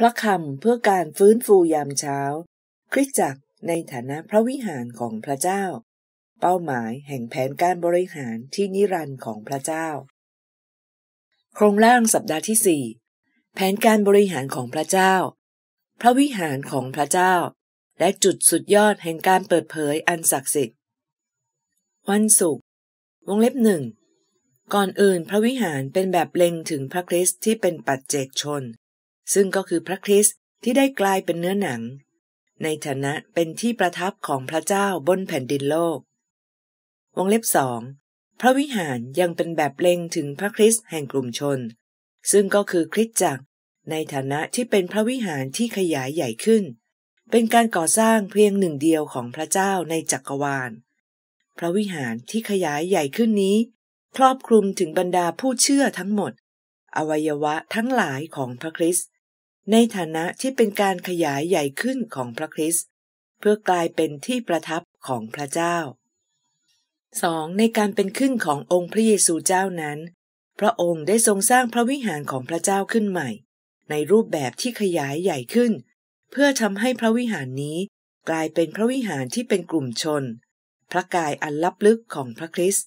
พระคำเพื่อการฟื้นฟูยามเช้าคริสจักรในฐานะพระวิหารของพระเจ้า เป้าหมายแห่งแผนการบริหารที่นิรันดร์ของพระเจ้า โครงร่างสัปดาห์ที่สี่แผนการบริหารของพระเจ้า พระวิหารของพระเจ้า และจุดสุดยอดแห่งการเปิดเผยอันศักดิ์สิทธิ์ วันศุกร์วงเล็บหนึ่งก่อนอื่นพระวิหารเป็นแบบเล็งถึงพระคริสต์ที่เป็นปัจเจกชนซึ่งก็คือพระคริสต์ที่ได้กลายเป็นเนื้อหนัง ในฐานะเป็นที่ประทับของพระเจ้าบนแผ่นดินโลก วงเล็บสองพระวิหารยังเป็นแบบเล็งถึงพระคริสต์แห่งกลุ่มชน ซึ่งก็คือคริสตจักรในฐานะที่เป็นพระวิหารที่ขยายใหญ่ขึ้น เป็นการก่อสร้างเพียงหนึ่งเดียวของพระเจ้าในจักรวาล พระวิหารที่ขยายใหญ่ขึ้นนี้ ครอบคลุมถึงบรรดาผู้เชื่อทั้งหมด อวัยวะทั้งหลายของพระคริสต์ในฐานะที่เป็นการขยายใหญ่ขึ้นของพระคริสต์เพื่อกลายเป็นที่ประทับของพระเจ้า 2. ในการเป็นขึ้นขององค์พระเยซูเจ้านั้น พระองค์ได้ทรงสร้างพระวิหารของพระเจ้าขึ้นใหม่ ในรูปแบบที่ขยายใหญ่ขึ้น เพื่อทำให้พระวิหารนี้กลายเป็นพระวิหารที่เป็นกลุ่มชน พระกายอันลับลึกของพระคริสต์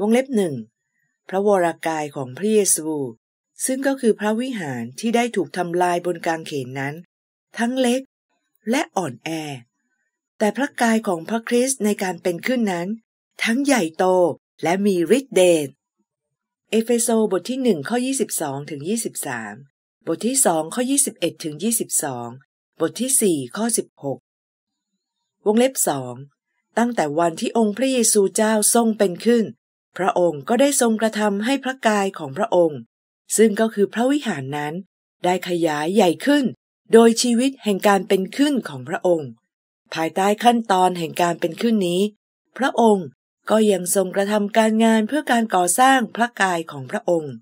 วงเล็บหนึ่ง พระวรากายของพระเยซูซึ่งก็คือพระวิหารที่ได้ถูกทำลายบนกลางเขนนั้น ทั้งเล็กและอ่อนแอ แต่พระกายของพระคริสต์ในการเป็นขึ้นนั้น ทั้งใหญ่โตและมีฤทธิเดชเอเฟโซบทที่หนึ่งข้อ22ถึง23 บทที่สองข้อ21ถึง22 บทที่สี่ข้อ16 วงเล็บสองตั้งแต่วันที่องค์พระเยซูเจ้าทรงเป็นขึ้น พระองค์ก็ได้ทรงกระทำให้พระกายของพระองค์ซึ่งก็คือพระวิหารนั้นได้ขยายใหญ่ขึ้น โดยชีวิตแห่งการเป็นขึ้นของพระองค์ ภายใต้ขั้นตอนแห่งการเป็นขึ้นนี้ พระองค์ก็ยังทรงกระทำการงานเพื่อการก่อสร้างพระกายของพระองค์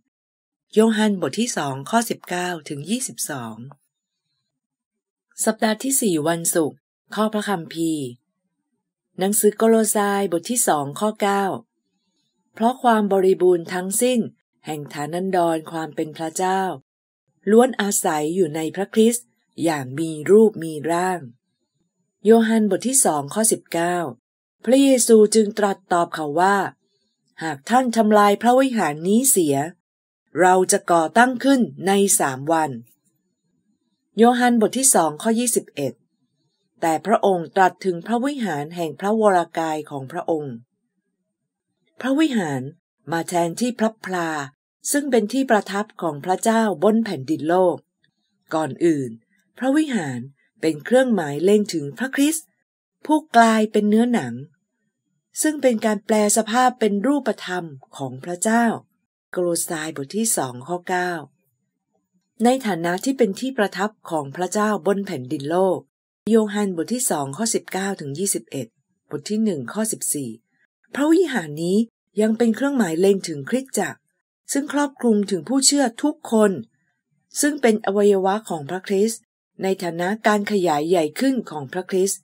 โยฮันบทที่สองข้อ19 ถึง 22 สัปดาห์ที่สี่วันศุกร์ข้อพระคำพีหนังสือโกโลซายบทที่สองข้อ 9 เพราะความบริบูรณ์ทั้งสิ้นแห่งฐานันดรความเป็นพระเจ้า ล้วนอาศัยอยู่ในพระคริสต์อย่างมีรูปมีร่าง โยฮันบทที่สองข้อ19พระเยซูจึงตรัสตอบเขาว่า หากท่านทำลายพระวิหารนี้เสีย เราจะก่อตั้งขึ้นในสามวัน โยฮันบทที่สองข้อ 21 แต่พระองค์ตรัสถึงพระวิหารแห่งพระวรากายของพระองค์ พระวิหารมาแทนที่พลับพลาซึ่งเป็นที่ประทับของพระเจ้าบนแผ่นดินโลก ก่อนอื่น พระวิหารเป็นเครื่องหมายเล่งถึงพระคริสต์ผู้กลายเป็นเนื้อหนัง ซึ่งเป็นการแปลสภาพเป็นรูปธรรมของพระเจ้าโกลสายบทที่สองข้อ9ในฐานะที่เป็นที่ประทับของพระเจ้าบนแผ่นดินโลก โยฮันบทที่สองข้อ 19ถึง21บทที่หนึ่งข้อ14พระวิหารนี้ยังเป็นเครื่องหมายเล็งถึงคริสตจักร ซึ่งครอบคลุมถึงผู้เชื่อทุกคน ซึ่งเป็นอวัยวะของพระคริสต์ในฐานะการขยายใหญ่ขึ้นของพระคริสต์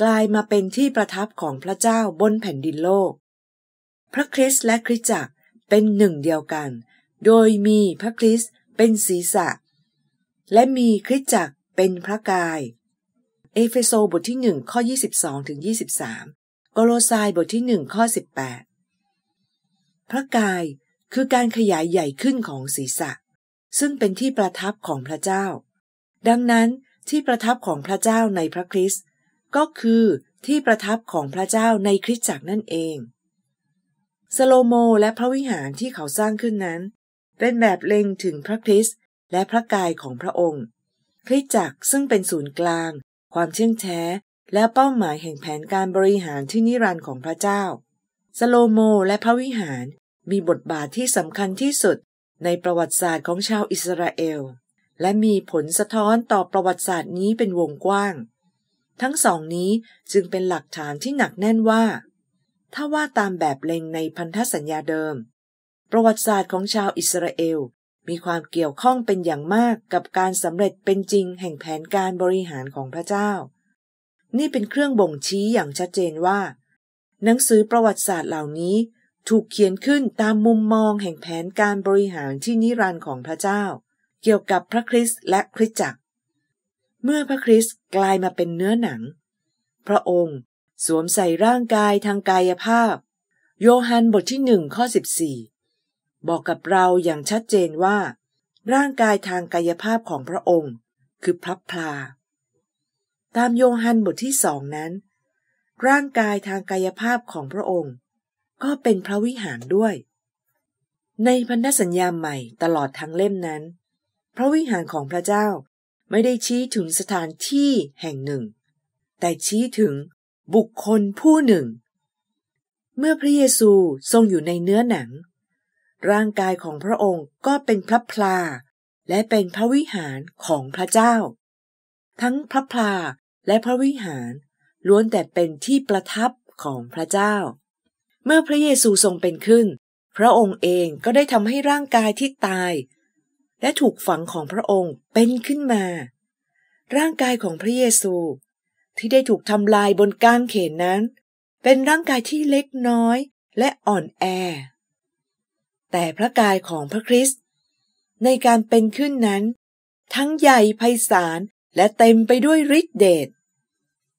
กลายมาเป็นที่ประทับของพระเจ้าบนแผ่นดินโลก พระคริสต์และคริสตจักรเป็นหนึ่งเดียวกัน โดยมีพระคริสต์เป็นศีรษะ และมีคริสตจักรเป็นพระกาย เอเฟโซบทที่หนึ่งข้อ22-23กโลซายบทที่หนึ่งข้อ18พระกายคือการขยายใหญ่ขึ้นของศีรษะ ซึ่งเป็นที่ประทับของพระเจ้า ดังนั้นที่ประทับของพระเจ้าในพระคริสต์ก็คือที่ประทับของพระเจ้าในคริสตจักรนั่นเองสโลโมและพระวิหารที่เขาสร้างขึ้นนั้นเป็นแบบเล็งถึงพระคริสต์และพระกายของพระองค์ คริสตจักรซึ่งเป็นศูนย์กลาง ความเชื่องแท้ และเป้าหมายแห่งแผนการบริหารที่นิรันดร์ของพระเจ้าสโลโมและพระวิหารมีบทบาทที่สำคัญที่สุดในประวัติศาสตร์ของชาวอิสราเอลและมีผลสะท้อนต่อประวัติศาสตร์นี้เป็นวงกว้าง ทั้งสองนี้จึงเป็นหลักฐานที่หนักแน่นว่า ถ้าว่าตามแบบเล็งในพันธสัญญาเดิม ประวัติศาสตร์ของชาวอิสราเอลมีความเกี่ยวข้องเป็นอย่างมากกับการสำเร็จเป็นจริงแห่งแผนการบริหารของพระเจ้า นี่เป็นเครื่องบ่งชี้อย่างชัดเจนว่า หนังสือประวัติศาสตร์เหล่านี้ถูกเขียนขึ้นตามมุมมองแห่งแผนการบริหารที่นิรันดร์ของพระเจ้า เกี่ยวกับพระคริสต์และคริสตจักร เมื่อพระคริสต์กลายมาเป็นเนื้อหนัง พระองค์สวมใส่ร่างกายทางกายภาพ โยฮันบทที่หนึ่งข้อสิบสี่บอกกับเราอย่างชัดเจนว่า ร่างกายทางกายภาพของพระองค์คือพระพลา ตามโยฮันบทที่สองนั้น ร่างกายทางกายภาพของพระองค์ก็เป็นพระวิหารด้วย ในพันธสัญญาใหม่ตลอดทั้งเล่มนั้น พระวิหารของพระเจ้าไม่ได้ชี้ถึงสถานที่แห่งหนึ่ง แต่ชี้ถึงบุคคลผู้หนึ่ง เมื่อพระเยซูทรงอยู่ในเนื้อหนัง ร่างกายของพระองค์ก็เป็นพระพลา และเป็นพระวิหารของพระเจ้า ทั้งพระพลาและพระวิหารล้วนแต่เป็นที่ประทับของพระเจ้าเมื่อพระเยซูทรงเป็นขึ้น พระองค์เองก็ได้ทำให้ร่างกายที่ตาย และถูกฝังของพระองค์เป็นขึ้นมา ร่างกายของพระเยซูที่ได้ถูกทำลายบนก้างเขนนั้น เป็นร่างกายที่เล็กน้อยและอ่อนแอ แต่พระกายของพระคริสต์ในการเป็นขึ้นนั้นทั้งใหญ่ไพศาลและเต็มไปด้วยฤทธิเดช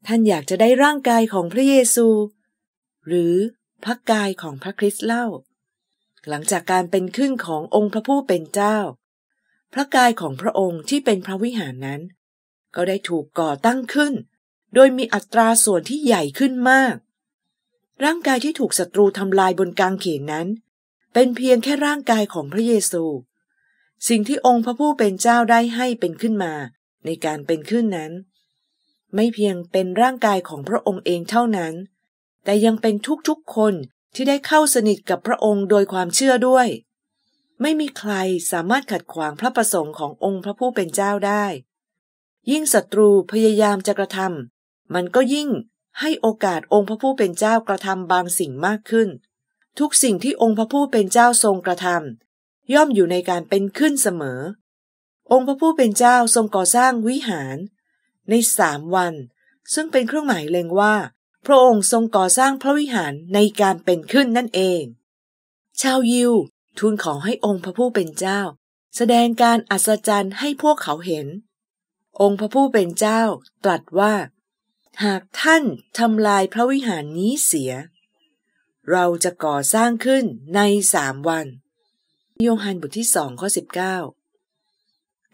ท่านอยากจะได้ร่างกายของพระเยซู หรือพระกายของพระคริสต์เล่า หลังจากการเป็นขึ้นขององค์พระผู้เป็นเจ้า พระกายของพระองค์ที่เป็นพระวิหารนั้น ก็ได้ถูกก่อตั้งขึ้น โดยมีอัตราส่วนที่ใหญ่ขึ้นมาก ร่างกายที่ถูกศัตรูทำลายบนกางเขนนั้น เป็นเพียงแค่ร่างกายของพระเยซู สิ่งที่องค์พระผู้เป็นเจ้าได้ให้เป็นขึ้นมาในการเป็นขึ้นนั้น ไม่เพียงเป็นร่างกายของพระองค์เองเท่านั้นแต่ยังเป็นทุกๆคนที่ได้เข้าสนิทกับพระองค์โดยความเชื่อด้วย ไม่มีใครสามารถขัดขวางพระประสงค์ขององค์พระผู้เป็นเจ้าได้ ยิ่งศัตรูพยายามจะกระทำมันก็ยิ่งให้โอกาสองค์พระผู้เป็นเจ้ากระทำบางสิ่งมากขึ้น ทุกสิ่งที่องค์พระผู้เป็นเจ้าทรงกระทำย่อมอยู่ในการเป็นขึ้นเสมอ องค์พระผู้เป็นเจ้าทรงก่อสร้างวิหาร ในสามวัน ซึ่งเป็นเครื่องหมายเล็งว่าพระองค์ทรงก่อสร้างพระวิหารในการเป็นขึ้นนั่นเอง ชาวยิวทูลขอให้องค์พระผู้เป็นเจ้า แสดงการอัศจรรย์ให้พวกเขาเห็น องค์พระผู้เป็นเจ้าตรัสว่า หากท่านทำลายพระวิหารนี้เสีย เราจะก่อสร้างขึ้นในสามวัน โยฮันบทที่สองข้อสิบเก้า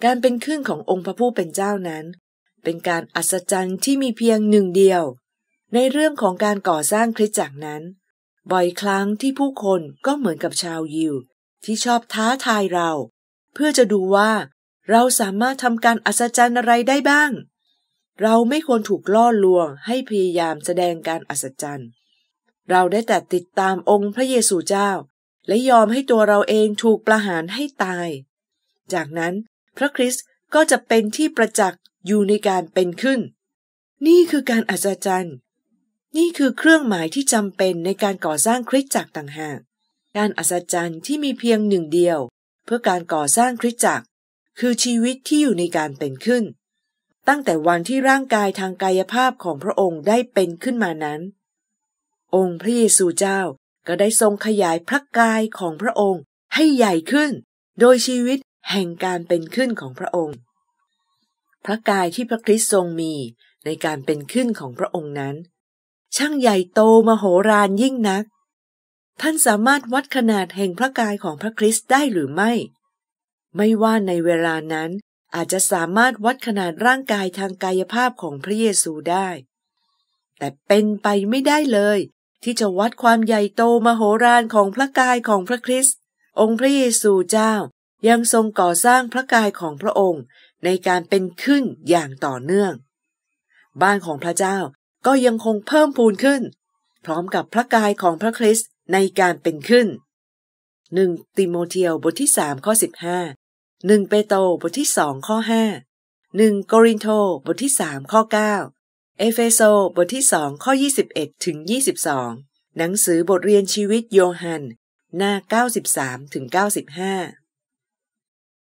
การเป็นขึ้นขององค์พระผู้เป็นเจ้านั้น เป็นการอัศจรรย์ที่มีเพียงหนึ่งเดียวในเรื่องของการก่อสร้างคริสตจักรนั้น บ่อยครั้งที่ผู้คนก็เหมือนกับชาวยิว ที่ชอบท้าทายเรา เพื่อจะดูว่าเราสามารถทำการอัศจรรย์อะไรได้บ้าง เราไม่ควรถูกล่อลวงให้พยายามแสดงการอัศจรรย์ เราได้แต่ติดตามองค์พระเยซูเจ้า และยอมให้ตัวเราเองถูกประหารให้ตาย จากนั้นพระคริสต์ก็จะเป็นที่ประจักษ์อยู่ในการเป็นขึ้น นี่คือการอัศจรรย์นี่คือเครื่องหมายที่จำเป็นในการก่อสร้างคริสตจักรต่างหากการอัศจรรย์ที่มีเพียงหนึ่งเดียวเพื่อการก่อสร้างคริสตจักร คือชีวิตที่อยู่ในการเป็นขึ้น ตั้งแต่วันที่ร่างกายทางกายภาพของพระองค์ได้เป็นขึ้นมานั้น องค์พระเยซูเจ้าก็ได้ทรงขยายพระกายของพระองค์ให้ใหญ่ขึ้น โดยชีวิตแห่งการเป็นขึ้นของพระองค์ พระกายที่พระคริสต์ทรงมีในการเป็นขึ้นของพระองค์นั้นช่างใหญ่โตมโหฬารยิ่งนัก ท่านสามารถวัดขนาดแห่งพระกายของพระคริสต์ได้หรือไม่ ไม่ว่าในเวลานั้นอาจจะสามารถวัดขนาดร่างกายทางกายภาพของพระเยซูได้ แต่เป็นไปไม่ได้เลย ที่จะวัดความใหญ่โตมโหฬารของพระกายของพระคริสต์องค์พระเยซูเจ้ายังทรงก่อสร้างพระกายของพระองค์ในการเป็นขึ้นอย่างต่อเนื่อง บ้านของพระเจ้าก็ยังคงเพิ่มพูนขึ้น พร้อมกับพระกายของพระคริสต์ในการเป็นขึ้น1ติโมเทียวบทที่ 3 ข้อ 15 1เปโตรบทที่ 2 ข้อ 5 1โกรินโทบทที่ 3 ข้อ 9 เอเฟโซบทที่ 2 ข้อ 21 ถึง 22 หนังสือบทเรียนชีวิตโยฮัน หน้า 93 ถึง 95